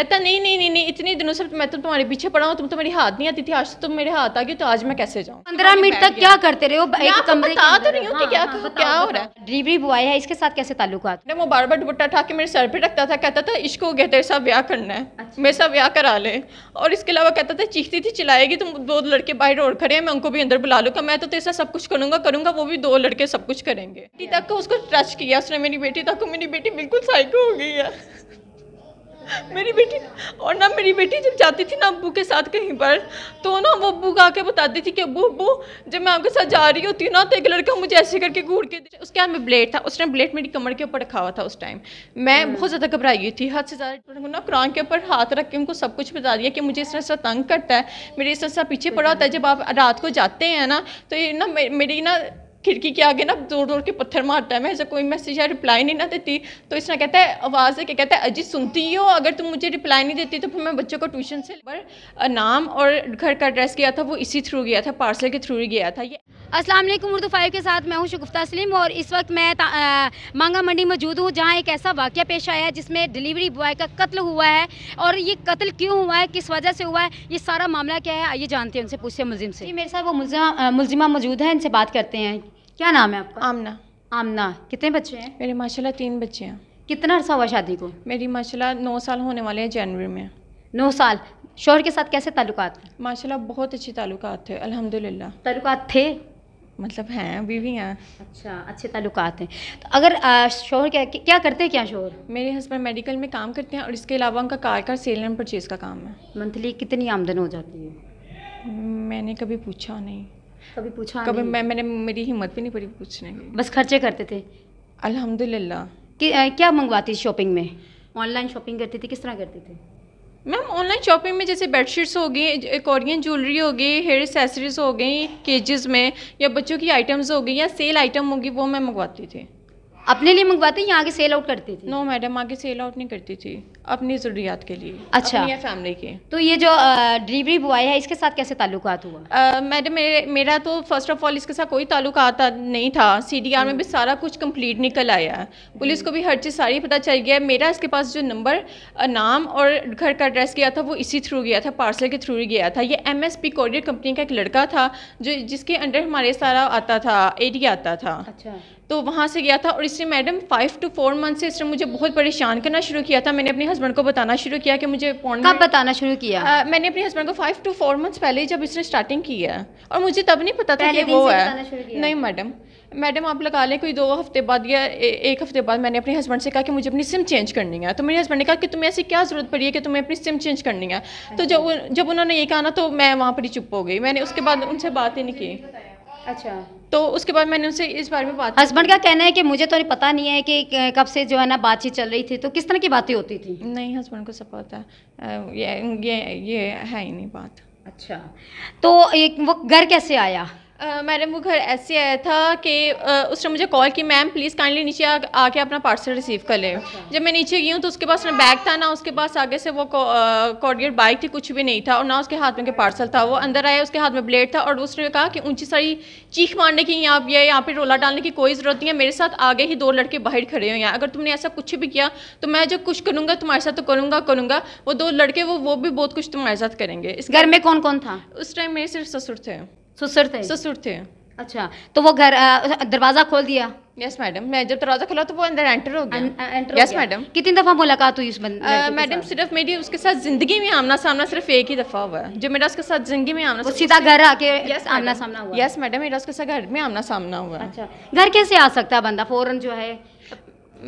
कहता नहीं नहीं नहीं नहीं इतने दिनों से मैं तो तुम्हारे पीछे पड़ा हूँ तुम तो मेरी हाथ नहीं आती थी आज तो तुम मेरे हाथ आ गए तो आज मैं कैसे जाऊँ पंद्रह मिनट तक क्या करते रहे हो एक कमरे बता तो रही हूँ कि हाँ, क्या हाँ, क्या हो रहा है डिलीवरी बॉय है इसके साथ कैसे ताल्लुक आता वो बार बार दुपट्टा ठाक के मेरे सर पे रखता था कहता था इश्को गया तेरे साथ ब्याह करना है अच्छा। मेरे साथ ब्याह करा ले और इसके अलावा कहता था चीखती थी चिल्लाएगी तुम दो लड़के बाहर और खड़े हैं मैं उनको भी अंदर बुला लूँगा मैं तो तेरे सब कुछ करूँगा करूँगा वो भी दो लड़के सब कुछ करेंगे बेटी तक उसको टच किया उसने मेरी बेटी तक मेरी बेटी बिल्कुल साइको हो गई है मेरी बेटी और ना मेरी बेटी जब जाती थी ना अबू के साथ कहीं पर तो ना वो अबू आके बताती थी कि अबू अबू जब मैं आपके साथ जा रही होती हूँ ना तो एक लड़का मुझे ऐसे करके घूर के उसके हाथ में ब्लेड था उस टाइम ब्लेड मेरी कमर के ऊपर रखा हुआ था उस टाइम मैं हम्म। बहुत ज़्यादा घबराई हुई थी हद से ज़्यादा ना कुरान के ऊपर हाथ रख के उनको सब कुछ बता दिया कि मुझे इस तरह से तंग करता है मेरे इस तरह से पीछे पड़ा होता है जब आप रात को जाते हैं ना तो ये ना मेरी ना खिड़की के आगे ना जोर जोर के पत्थर मारता है मैं ऐसा कोई मैसेज या रिप्लाई नहीं ना देती तो इस तरह कहता है आवाज़ है क्या कहता है अजी सुनती हो अगर तुम मुझे रिप्लाई नहीं देती तो फिर मैं बच्चों को ट्यूशन से पर नाम और घर का एड्रेस गया था वो इसी थ्रू गया था पार्सल के थ्रू ही गया था ये असलम उर्दू फाइव के साथ मैं हूँ शगुफ्ता सलीम और इस वक्त मैं आ, मांगा मंडी मौजूद हूँ जहाँ एक ऐसा वाक्य पेश आया है जिसमें डिलीवरी बॉय का कत्ल हुआ है और ये कत्ल क्यों हुआ है किस वजह से हुआ है ये सारा मामला क्या है आइए जानते हैं उनसे पूछते हैं मुलिम से मेरे साथ वो मुलजिमा मौजूद है इनसे बात करते हैं क्या नाम है आपका आमना आमना कितने बच्चे हैं मेरे माशा तीन बच्चे हैं कितना अर्सा हुआ शादी को मेरी माशा नौ साल होने वाले हैं जनवरी में नौ साल शोहर के साथ कैसे ताल्लुक माशाल्लाह बहुत अच्छे ताल्लुक थे अल्हम्दुलिल्लाह ताल्लुक थे मतलब हैं अभी भी हैं अच्छा अच्छे ताल्लुक हैं तो अगर शोहर क्या क्या करते हैं क्या शोहर मेरे हस्बैंड मेडिकल में काम करते हैं और इसके अलावा उनका कार का सेल एंड परचेज़ का काम है मंथली कितनी आमदन हो जाती है मैंने कभी पूछा नहीं कभी पूछा कभी मैं मैंने मेरी हिम्मत भी नहीं पड़ी पूछने की बस खर्चे करते थे अल्हम्दुलिल्लाह कि आ, क्या मंगवाती शॉपिंग में ऑनलाइन शॉपिंग करती थी किस तरह करती थी मैम ऑनलाइन शॉपिंग में जैसे बेडशीट्स हो गई कोरियन ज्वेलरी हो गई हेयर एक्सेसरीज हो गई केजेस में या बच्चों की आइटम्स हो गई या सेल आइटम होगी वो मैं मंगवाती थी अपने लिए मंगवाती या आगे सेल आउट करती थी नो मैडम आगे सेल आउट नहीं करती थी अपनी ज़रूरियात के लिए अच्छा अपनी फैमिली के तो ये जो डिलीवरी बॉय है इसके साथ कैसे ताल्लुक हुआ मैडम मेरे मेरा तो फर्स्ट ऑफ ऑल इसके साथ कोई ताल्लुक नहीं था सी डी आर में भी हम्म। सारा कुछ कंप्लीट निकल आया पुलिस को भी हर चीज़ सारी पता चल गया मेरा इसके पास जो नंबर नाम और घर का एड्रेस गया था वो इसी थ्रू गया था पार्सल के थ्रू ही गया था ये एम एस पी कंपनी का एक लड़का था जो जिसके अंडर हमारे सारा आता था एरिया आता था अच्छा तो वहाँ से गया था और इसने madam five to four month से इसने मुझे बहुत परेशान करना शुरू किया था मैंने अपने हस्बैंड को बताना शुरू किया कि मुझे पॉन्ड कब बताना शुरू किया आ, मैंने अपने हस्बैंड को फाइव टू फोर मंथ्स पहले ही जब इसने स्टार्टिंग की है और मुझे तब नहीं पता था कि वो है नहीं मैडम मैडम आप लगा लें कोई दो हफ्ते बाद या एक हफ्ते बाद मैंने अपने हस्बैंड से कहा कि मुझे अपनी सिम चेंज करनी है तो मेरे हस्बैंड ने कहा कि तुम्हें ऐसी क्या ज़रूरत पड़ी है कि तुम्हें अपनी सिम चेंज करनी है तो अच्छा। जब जब उन्होंने ये कहा ना तो मैं वहाँ पर ही चुप हो गई मैंने उसके बाद उनसे बात ही नहीं की अच्छा तो उसके बाद मैंने उनसे इस बारे में बात हस्बैंड का कहना है कि मुझे तो नहीं पता नहीं है कि कब से जो है ना बातचीत चल रही थी तो किस तरह की बातें होती थी नहीं हस्बैंड को सब पता ये ये ये है ही नहीं बात अच्छा तो एक वो घर कैसे आया मैडम वो घर ऐसे आया था कि उसने मुझे कॉल की मैम प्लीज़ काइंडली नीचे आ, आके अपना पार्सल रिसीव कर ले अच्छा। जब मैं नीचे गई हूँ तो उसके पास ना बैग था ना उसके पास आगे से वो कॉर्डियर बाइक थी कुछ भी नहीं था और ना उसके हाथ में के पार्सल था वो अंदर आया उसके हाथ में ब्लेड था और उसने कहा कि ऊंची सारी चीख मारने की यहाँ पर यहाँ पर रोला डालने की कोई ज़रूरत नहीं है मेरे साथ आगे ही दो लड़के बाहर खड़े हुए हैं अगर तुमने ऐसा कुछ भी किया तो मैं जो कुछ करूँगा तुम्हारे साथ तो करूँगा करूँगा वो दो लड़के वो वो भी बहुत कुछ तुम्हारे साथ करेंगे इस घर में कौन कौन था उस टाइम मेरे सिर्फ ससुर थे ससुर थे ससुर थे अच्छा तो वो घर दरवाज़ा खोल दिया यस मैडम मैं जब दरवाज़ा खोला तो वो अंदर एंटर हो गया एंटर यस मैडम कितनी दफ़ा मुलाकात हुई उस बंद मैडम सिर्फ मेरी उसके साथ ज़िंदगी में आमना सामना सिर्फ एक ही दफ़ा हुआ है जो मेरा उसके साथ ज़िंदगी में आमना सीधा घर आके यस आमना सामना हुआ यस मैडम मेरा उसके साथ घर में आमना सामना हुआ अच्छा घर कैसे आ सकता है बंदा फ़ौरन जो है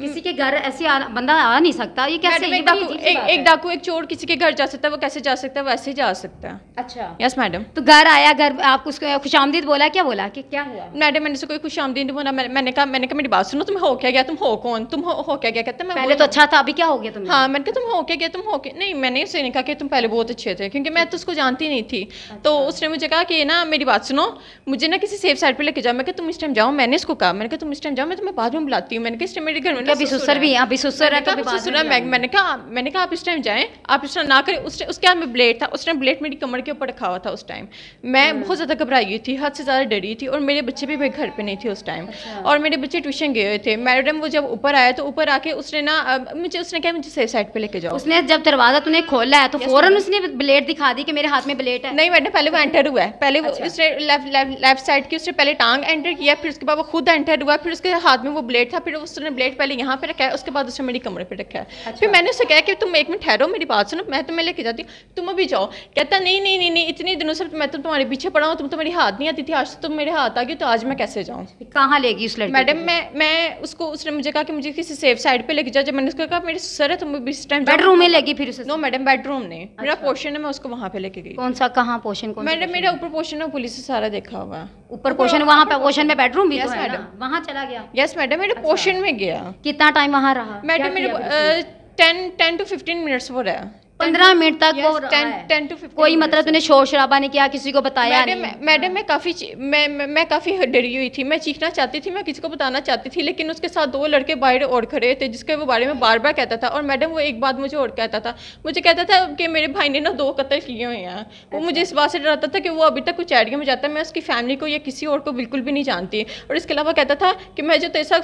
किसी के घर ऐसे बंदा आ नहीं सकता ये कैसे ये डाकू एक, एक डाकू एक चोर किसी के घर जा सकता है वो कैसे जा सकता है वैसे जा सकता है अच्छा यस मैडम तो घर आया घर आपको उसको खुश आमदीद बोला क्या बोला कि क्या हुआ मैडम मैंने कोई खुश आमदीद बोला मैंने कहा मैंने कहा मेरी बात सुनो तुम हो क्या गया तुम हो कौन तुम हो, क्या क्या गया कहते मैं पहले तो अच्छा था अभी क्या हो गया तुम हाँ मैंने कहा तुम हो क्या गया तुम हो क्या नहीं मैंने उसे नहीं कहा कि तुम पहले बहुत अच्छे थे क्योंकि मैं तो उसको जानती नहीं थी तो अच्छा। उसने मुझे कहा कि ना मेरी बात सुनो मुझे ना किसी सेफ साइड पर लेके जाओ मैं तुम इस टाइम जाओ मैंने इसको कहा मैंने कहा तुम इस टाइम जाओ मैं तुम्हें बाद में बुलाती हूँ मैंने कहा इस टाइम मेरे घर में अभी सुसर भी अभी सुसर है सुसर है मैंने कहा मैंने कहा आप इस टाइम जाएं आप इस टाइम ना करें उस उसके हाथ में ब्लेड था उस टाइम ब्लेड मेरी कमर के ऊपर रखा हुआ था उस टाइम मैं हम्म। बहुत ज़्यादा घबराई हुई थी हद से ज़्यादा डरी थी और मेरे बच्चे भी मेरे घर पर नहीं थे उस टाइम अच्छा। और मेरे बच्चे ट्यूशन गए हुए थे मैडम वो जब ऊपर आया तो ऊपर आके उसने ना मुझे उसने कहा मुझे सेफ साइड पर लेके जाओ उसने जब दरवाज़ा तुमने खोला है तो फ़ौरन उसने ब्लेड दिखा दी कि मेरे हाथ में ब्लेड है नहीं मैडम पहले वो एंटर हुआ है पहले अच्छा। उसने लेफ्ट साइड की उसने पहले टांग एंटर किया फिर उसके बाद वो खुद एंटर हुआ फिर उसके हाथ में वो ब्लेड था फिर उसने ब्लेड पहले पहले यहाँ पे रखा है उसके बाद उसने मेरे कमरे पे रखा है अच्छा। फिर मैंने उसे कहा कि तुम एक मिनट ठहरो मेरी बात सुनो मैं तुम्हें लेके जाती हूँ तुम अभी जाओ कहता नहीं नहीं नहीं नहीं इतने दिनों से मैं तो तुम्हारे पीछे पड़ा हूँ तुम तो मेरी हाथ नहीं आती थी आज तो तुम मेरे हाथ आ गई तो आज मैं कैसे जाऊँ कहाँ लेगी उस लड़की मैडम मैं मैं उसको उसने मुझे कहा कि मुझे किसी सेफ साइड पर लेके जाओ जब मैंने उसको कहा मेरे सर है तुम इस टाइम बेडरूम में लेगी फिर नो मैडम बेडरूम ने मेरा पोर्शन अच्छा। है मैं उसको वहाँ पे लेके गई कौन सा कहाँ पोर्शन मैडम मेरा ऊपर पोर्शन है पुलिस से सारा देखा हुआ है ऊपर पोर्शन वहाँ पे पोर्शन में बेडरूम भी yes, तो है ना वहाँ चला गया यस मैडम मेरे पोर्शन अच्छा। में गया कितना टाइम वहाँ रहा मैडम मेरे ten ten to fifteen minutes वो रहा पंद्रह मिनट तक yes, वो टेन टेन टू फिफ्टी कोई मतलब तूने शोर शराबा नहीं किया किसी को बताया मैडम मैडम मैं काफ़ी मैं मैं काफ़ी डरी हुई थी मैं चीखना चाहती थी मैं किसी को बताना चाहती थी लेकिन उसके साथ दो लड़के बाहर और खड़े थे जिसके वो बारे में बार बार कहता था और मैडम वो एक बात मुझे और कहता था मुझे कहता था कि मेरे भाई ने ना दो कत्ल किए हुए हैं वो अच्छा। मुझे इस बात से डराता था कि वो अभी तक कुछ एरिया में जाता है मैं उसकी फैमिली को या किसी और को बिल्कुल भी नहीं जानती और इसके अलावा कहता था कि मैं जो तेसा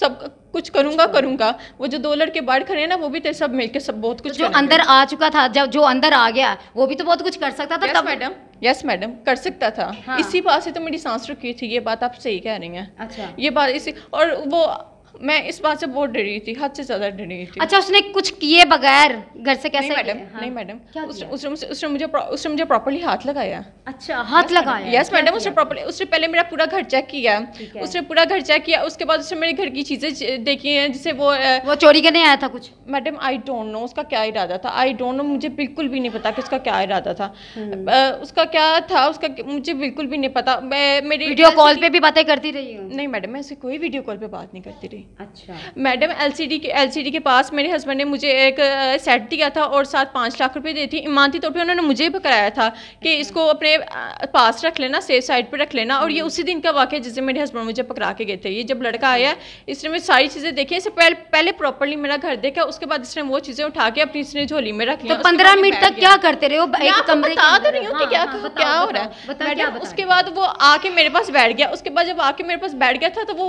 सब कुछ करूंगा करूंगा वो जो दो लड़के बाहर खड़े हैं ना वो भी थे सब मिलके सब बहुत कुछ जो अंदर आ चुका था जब जो अंदर आ गया वो भी तो बहुत कुछ कर सकता था मैडम यस मैडम कर सकता था हाँ। इसी बात से तो मेरी सांस रुकी थी ये बात आप सही कह रही हैं अच्छा ये बात इसी और वो मैं इस बात से बहुत डरी थी हद से ज्यादा डरी थी अच्छा उसने कुछ किए बगैर घर से कैसे मैडम हाँ। नहीं मैडम उसने उसने मुझे उसने मुझे उसने मुझे प्रॉपरली हाथ लगाया अच्छा हाथ लगाया यस मैडम उसने प्रॉपरली उसने पहले मेरा पूरा घर चेक किया उसने पूरा घर चेक किया उसके बाद उसने मेरे घर की चीजें देखी है जिससे वो वो चोरी करने आया था कुछ मैडम आई डोंट नो उसका क्या इरादा था आई डोंट नो मुझे बिल्कुल भी नहीं पता कि उसका क्या इरादा था हम्म। उसका क्या था उसका मुझे बिल्कुल भी नहीं पता मैं मेरी वीडियो कॉल पे भी बातें करती रही नहीं मैडम मैं ऐसे कोई वीडियो कॉल पे बात नहीं करती रही अच्छा मैडम एलसीडी के एलसीडी के पास मेरे हस्बैंड ने मुझे एक सेट दिया था और साथ पाँच लाख रुपए दी थी ईमानती तौर पे उन्होंने मुझे भी कराया था कि अच्छा। इसको अपने पास रख लेना सेफ साइड पर रख लेना और ये हम्म। उसी दिन का वाक्य जिससे मेरे हस्बैंड मुझे पकड़ा के गए थे ये जब लड़का अच्छा। आया इसने मैं सारी चीज़ें देखी इससे पहले पहले प्रॉपरली मेरा घर देखा उसके बाद इसने वो चीज़ें उठा के अपनी इसने झोली में रख तो लिया पंद्रह मिनट तक क्या करते रहे बता तो रही हूँ कि हाँ, क्या हाँ, हाँ, क्या हो रहा है उसके बाद वो आके मेरे पास बैठ गया उसके बाद जब आके मेरे पास बैठ गया था तो वो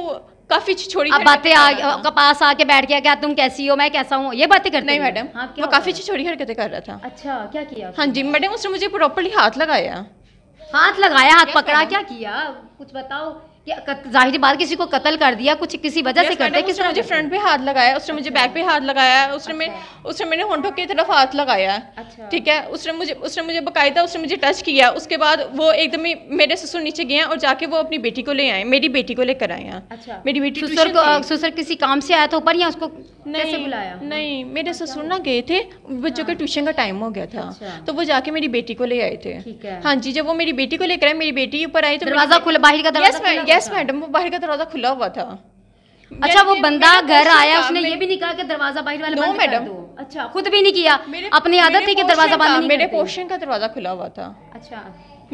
काफी छोड़ी अब बातें आ, पास आके बैठ गया क्या तुम कैसी हो मैं कैसा हूँ ये बातें करते नहीं मैडम मैं हाँ, वो काफी छोड़ी हरकतें कर रहा था अच्छा क्या किया हाँ जी मैडम उसने मुझे प्रॉपरली हाथ लगाया हाथ लगाया हाथ पकड़ा क्या किया कुछ बताओ जाहिर बात किसी को कत्ल कर दिया कुछ किसी वजह से करते किसी मुझे फ्रंट पे हाथ लगाया उसने मुझे बैक पे हाथ लगाया उसने मैं अच्छा। उसने मैंने होंठों की तरफ हाथ लगाया अच्छा। ठीक है उसने मुझे उसने मुझे बकायदा उसने मुझे टच किया उसके बाद वो एकदम ही मेरे ससुर नीचे गए और जाके वो अपनी बेटी को ले आए मेरी बेटी को लेकर आए अच्छा मेरी बेटी ससुर को ससुर किसी काम से आया था ऊपर या उसको नहीं बुलाया नहीं मेरे अच्छा। ससुर ना गए थे बच्चों के ट्यूशन हाँ। का टाइम हो गया था तो वो जाके मेरी बेटी को ले आए थे हाँ जी जब वो मेरी बेटी को लेकर आए मेरी बेटी ऊपर आई तो दरवाजा खुला बाहर का दरवाजा यस मैडम वो बाहर का दरवाजा खुला हुआ था अच्छा वो बंदा घर आया उसने ये भी नहीं कहा कि दरवाजा बाहर वाले बंद मैडम अच्छा खुद भी नहीं किया अपनी आदत थी कि दरवाजा बंद मेरे पोर्शन का दरवाजा खुला हुआ था अच्छा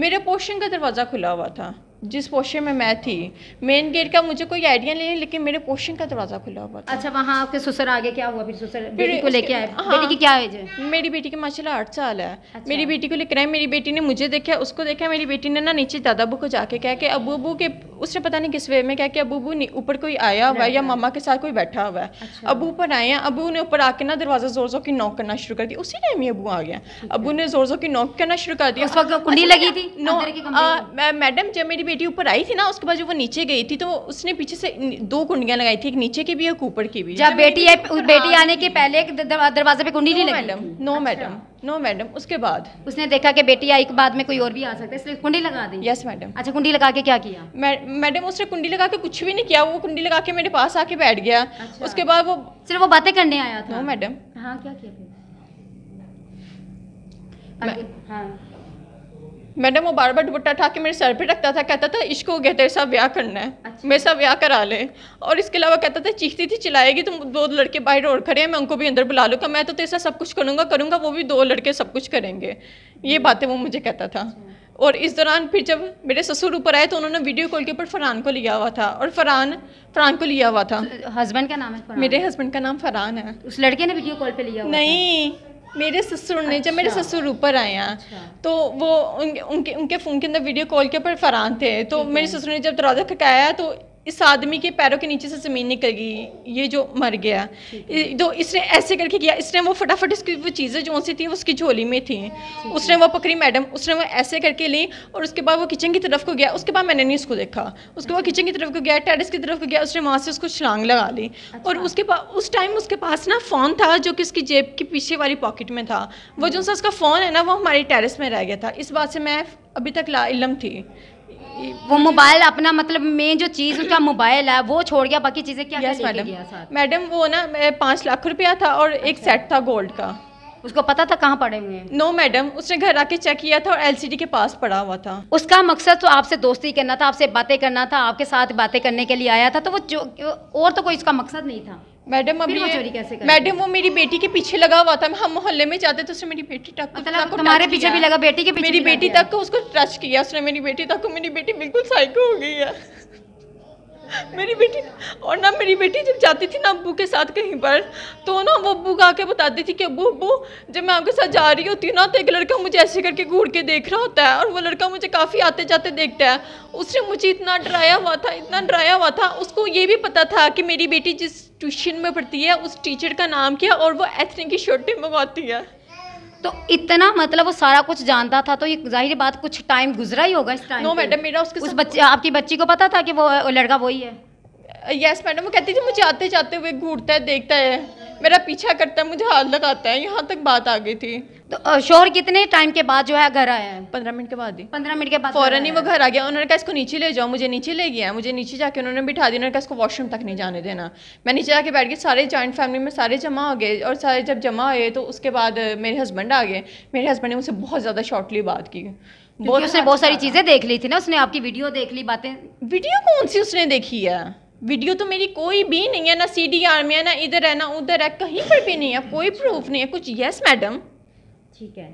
मेरे पोर्शन का दरवाजा खुला हुआ था जिस पोर्शन में मैं थी मेन गेट का मुझे कोई आइडिया नहीं है लेकिन मेरे पोर्शन का दरवाजा खुला हुआ था अच्छा वहाँ आपके ससुर आगे क्या हुआ फिर ससुर बेटी को लेके आए हाँ, बेटी की क्या एज है मेरी बेटी के माशाल्लाह आठ साल है अच्छा। मेरी बेटी को लेकर आए मेरी बेटी ने मुझे देखा उसको देखा मेरी बेटी ने ना नीचे दादा अबू को जाके कह के अबू अबू के उसने पता नहीं किस वे में कह के अबू अबू ऊपर कोई आया हुआ है या मामा के साथ कोई बैठा हुआ है अच्छा। अबू ऊपर आए हैं अबू ने ऊपर आके ना दरवाजा जोर जोर की नॉक करना शुरू कर दिया उसी टाइम ही अबू आ गया अबू ने जोर जोर की नॉक करना शुरू कर दिया कुंडी लगी थी मैडम जब मेरी बेटी ऊपर आई थी ना उसके बाद जो वो नीचे गई थी तो उसने पीछे से दो कुंडियां लगाई थी एक नीचे की भी एक ऊपर की भी जब बेटी तो बेटी हाँ, आने के पहले दरवाजे पे कुंडी नहीं madam no madam no madam उसके बाद उसने देखा कि बेटी आई के बाद में कोई और भी आ सकता है इसलिए कुंडी लगा दी यस मैडम अच्छा कुंडी लगा के क्या किया मैडम उसने कुंडी लगा के कुछ भी नहीं किया वो कुंडी लगा के मेरे पास आके बैठ गया अच्छा। उसके बाद वो सिर्फ वो बातें करने आया था नो मैडम हाँ क्या किया हाँ मैडम वो बार बार दुपट्टा उठा के मेरे सर पे रखता था कहता था इसको कहते साहब ब्याह करना है अच्छा। मेरे साथ ब्याह करा ले और इसके अलावा कहता था चीखती थी चिल्लाएगी तुम दो लड़के बाहर और खड़े हैं मैं उनको भी अंदर बुला लूँगा मैं तो तेरे साथ सब कुछ करूँगा करूँगा वो भी दो लड़के सब कुछ करेंगे ये हम्म। बातें वो मुझे कहता था अच्छा। और इस दौरान फिर जब मेरे ससुर ऊपर आए तो उन्होंने वीडियो कॉल के ऊपर फरहान को लिया हुआ था और फरहान फरहान को लिया हुआ था हस्बैंड का नाम है मेरे हस्बैंड का नाम फरहान है उस लड़के ने वीडियो कॉल पे लिया हुआ नहीं मेरे ससुर ने अच्छा। जब मेरे ससुर अच्छा। ऊपर आए हैं अच्छा। तो वो उनके उनके उनके फ़ोन के अंदर वीडियो कॉल के ऊपर फरहान थे तो मेरे ससुर ने जब दरवाज़ा खटकाया तो इस आदमी के पैरों के नीचे से ज़मीन निकल गई ये जो मर गया जो इसने ऐसे करके किया इसने वो फटाफट इसकी वो चीज़ें जो सी थी उसकी झोली में थी उसने वो पकड़ी मैडम उसने वो ऐसे करके ली और उसके बाद वो किचन की तरफ को गया उसके बाद मैंने नहीं उसको देखा उसके बाद अच्छा। किचन की तरफ को गया टेरिस की तरफ को गया उसने वहाँ से उसको छलांग लगा ली और अच्छा। उसके पास उस टाइम उसके पास ना फ़ोन था जो कि उसकी जेब के पीछे वाली पॉकेट में था वो जो सा हम्म। उसका फ़ोन है ना वो हमारे टेरिस में रह गया था इस बात से मैं अभी तक ला इलम थी वो मोबाइल अपना मतलब मेन जो चीज़ उसका मोबाइल है वो छोड़ गया बाकी चीज़ें क्या yes, मैडम मैडम वो ना पांच लाख रुपया था और एक सेट अच्छा। था गोल्ड का उसको पता था कहाँ पड़े हुए नो मैडम उसने घर आके चेक किया था और एलसीडी के पास पड़ा हुआ था उसका मकसद तो आपसे दोस्ती करना था आपसे बातें करना था आपके साथ बातें करने के लिए आया था तो वो जो और तो कोई उसका मकसद नहीं था मैडम अभी मैडम वो मेरी बेटी के पीछे लगा हुआ था हम मोहल्ले में जाते तो उसने मेरी बेटी तक मतलब तुम्हारे पीछे भी लगा बेटी के पीछे मेरी बेटी तक उसको टच किया उसने मेरी बेटी तक मेरी बेटी बिल्कुल साइको हो गई है मेरी बेटी और ना मेरी बेटी जब जाती थी ना अबू के साथ कहीं पर तो ना वो अबू का आके बताती थी कि अबू अबू जब मैं आपके साथ जा रही होती हूँ ना तो एक लड़का मुझे ऐसे करके घूर के देख रहा होता है और वो लड़का मुझे काफ़ी आते जाते देखता है उसने मुझे इतना डराया हुआ था इतना डराया हुआ था उसको ये भी पता था कि मेरी बेटी जिस ट्यूशन में पढ़ती है उस टीचर का नाम क्या और वो एथनिक की शर्टें मंगवाती है तो इतना मतलब वो सारा कुछ जानता था तो ये जाहिर बात कुछ टाइम गुजरा ही होगा इस टाइम नो मैडम मेरा उसके उस बच्चे आपकी बच्ची को पता था कि वो लड़का वही है यस मैडम वो कहती थी मुझे आते जाते हुए घूरता है देखता है मेरा पीछा करता है मुझे हाथ लगाता है यहाँ तक बात आ गई थी तो शोर कितने टाइम के बाद जो है घर आया है पंद्रह मिनट के बाद ही पंद्रह मिनट के बाद फौरन ही वो घर आ गया उन्होंने कहा इसको नीचे ले जाओ मुझे नीचे ले गया मुझे नीचे जाके उन्होंने बिठा दिया उन्होंने कहा इसको वॉशरूम तक नहीं जाने देना मैं नीचे जाके बैठ गई सारे जॉइंट फैमिली में सारे जमा हो गए और सारे जब जमा हुए तो उसके बाद मेरे हस्बैंड आ गए मेरे हस्बैंड ने मुझसे बहुत ज़्यादा शॉर्टली बात की बहुत उसने बहुत सारी चीज़ें देख ली थी ना उसने आपकी वीडियो देख ली बातें वीडियो कौन सी उसने देखी है वीडियो तो मेरी कोई भी नहीं है ना सी डी आर में है ना इधर है ना उधर है कहीं पर भी नहीं है कोई प्रूफ नहीं है कुछ यस मैडम ठीक है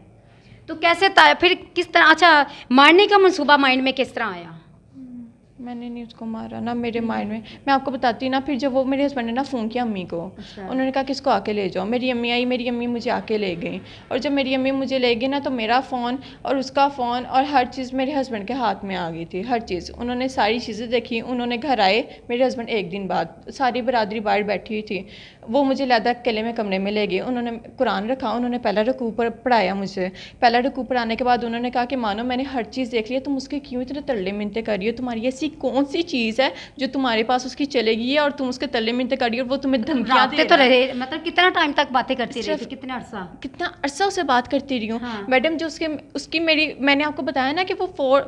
तो कैसे फिर किस तरह अच्छा मारने का मनसूबा माइंड में किस तरह आया मैंने नहीं उसको मारा ना मेरे माइंड में मैं आपको बताती हूँ ना फिर जब वो मेरे हस्बैंड ने ना फ़ोन किया अम्मी को अच्छा। उन्होंने कहा कि इसको आके ले जाओ मेरी अम्मी आई मेरी अम्मी मुझे आके ले गई और जब मेरी अम्मी मुझे ले गई ना तो मेरा फ़ोन और उसका फ़ोन और हर चीज़ मेरे हस्बैंड के हाथ में आ गई थी हर चीज़ उन्होंने सारी चीज़ें देखी उन्होंने घर आए मेरे हस्बैंड एक दिन बाद सारी बरदरी बाहर बैठी हुई थी वो मुझे लदा किले में कमरे में ले गई उन्होंने कुरान रखा उन्होंने पहला रकू पर पढ़ाया मुझे पहला रकू पढ़ाने के बाद उन्होंने कहा कि मानो मैंने हर चीज़ देख लिया तुम उसके क्यों इतने तल्ले मिनते कर रही हो तुम्हारी ऐसी ऐसी कौन सी चीज़ है जो तुम्हारे पास उसकी चलेगी और तुम उसके तले में तक और वो तुम्हें धमकी आते तो रहे मतलब कितना टाइम तक बातें करती रही कितना अरसा कितना अरसा उसे बात करती रही हूँ हाँ। मैडम जो उसके उसकी मेरी मैंने आपको बताया ना कि वो four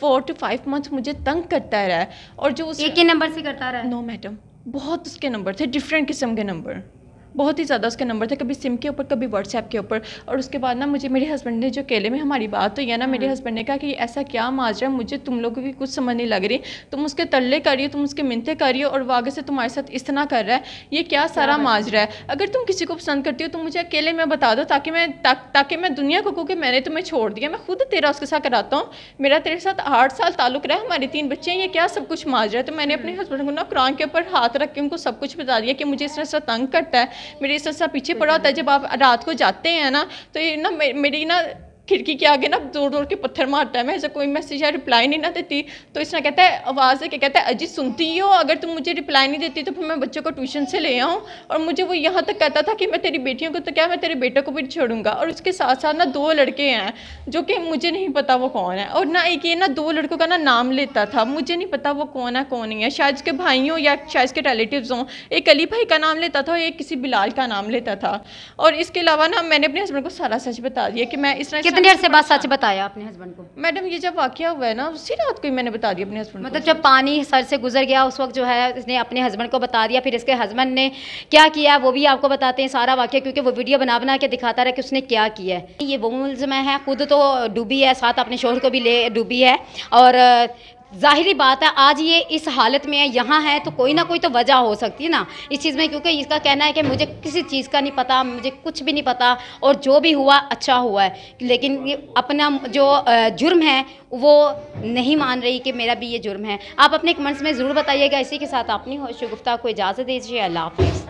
four to five month मुझे तंग करता रहा है और जो उस नंबर से करता रहा है नो मैडम बहुत उसके नंबर थे डिफरेंट किस्म के नंबर बहुत ही ज़्यादा उसके नंबर थे कभी सिम के ऊपर कभी व्हाट्सएप के ऊपर और उसके बाद ना मुझे मेरे हस्बैंड ने जो केले में हमारी बात हुई है ना मेरे हस्बैंड हाँ। ने कहा कि ऐसा क्या माजरा मुझे तुम लोगों की कुछ समझ नहीं लग रही तुम उसके तल्ले करियो तुम उसके मिनते करियो और वो आगे से तुम्हारे साथ इस तरह कर रहा है ये क्या सारा माजरा है अगर तुम किसी को पसंद करती हो तो मुझे अकेले में बता दो ताकि मैं ताकि मैं दुनिया को कहूँ कि मैंने तुम्हें छोड़ दिया मैं खुद तेरा उसके साथ कराता हूँ मेरा तेरे साथ आठ साल ताल्लुक रहा हमारे तीन बच्चे हैं ये क्या सब कुछ माजरा है तो मैंने अपने हस्बैंड हम्म। को ना कुरान के ऊपर हाथ रख के उनको सब कुछ बता दिया कि मुझे इस तरह से तंग करता है मेरे इस पीछे पड़ा होता है जब आप रात को जाते हैं ना तो ये ना मेरी ना खिड़की के आगे ना जोर जोर के पत्थर मारता है मैं ऐसा कोई मैसेज या रिप्लाई नहीं ना देती तो इस तरह कहता है आवाज़ है क्या कहता है अजी सुनती ही हो अगर तुम मुझे रिप्लाई नहीं देती तो फिर मैं बच्चों को ट्यूशन से ले आऊँ और मुझे वो यहाँ तक कहता था कि मैं तेरी बेटियों को तो क्या मैं तेरे बेटे को भी छोड़ूंगा और उसके साथ साथ ना दो लड़के हैं जो कि मुझे नहीं पता वो कौन है और ना एक ये ना दो लड़कों का ना नाम लेता था मुझे नहीं पता वो कौन है कौन नहीं है शायद उसके भाई हों या शायद इसके रिलेटिव हों एक अली भाई का नाम लेता था और एक किसी बिलाल का नाम लेता था और इसके अलावा ना मैंने अपने हस्बैंड को सारा सच बता दिया कि मैं इस तरह कितनी देर से बाद सच बताया अपने हस्बैंड को मैडम ये जब वाक्य हुआ है ना उसी रात को ही मैंने बता दिया अपने हस्बैंड मतलब जब पानी सर से गुजर गया उस वक्त जो है इसने अपने हस्बैंड को बता दिया फिर इसके हस्बैंड ने क्या किया वो भी आपको बताते हैं सारा वाक्य क्योंकि वो वीडियो बना बना के दिखाता रहा कि उसने क्या किया है ये वो मुलजम है खुद तो डूबी है साथ अपने शोहर को भी ले डूबी है और जाहिर बात है आज ये इस हालत में है यहाँ है तो कोई ना कोई तो वजह हो सकती है ना इस चीज़ में क्योंकि इसका कहना है कि मुझे किसी चीज़ का नहीं पता मुझे कुछ भी नहीं पता और जो भी हुआ अच्छा हुआ है लेकिन अपना जो जुर्म है वो नहीं मान रही कि मेरा भी ये जुर्म है आप अपने कमेंट्स में ज़रूर बताइएगा इसी के साथ अपनी होश गुफ्ता को इजाज़त दीजिए अल्लाह हाफ